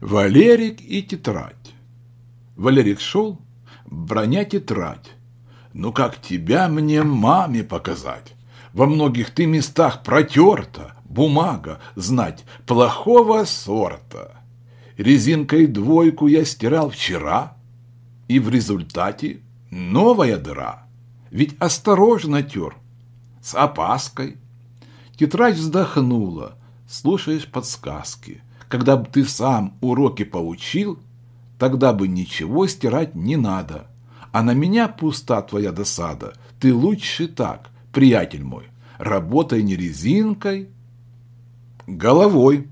Валерик и тетрадь. Валерик шел, броня тетрадь. Ну как тебя мне маме показать? Во многих ты местах протерта, бумага, знать, плохого сорта. Резинкой двойку я стирал вчера, и в результате новая дыра. Ведь осторожно тер, с опаской. Тетрадь вздохнула, слушаешь подсказки – когда бы ты сам уроки получил, тогда бы ничего стирать не надо. А на меня пуста твоя досада. Ты лучше так, приятель мой, работай не резинкой, головой».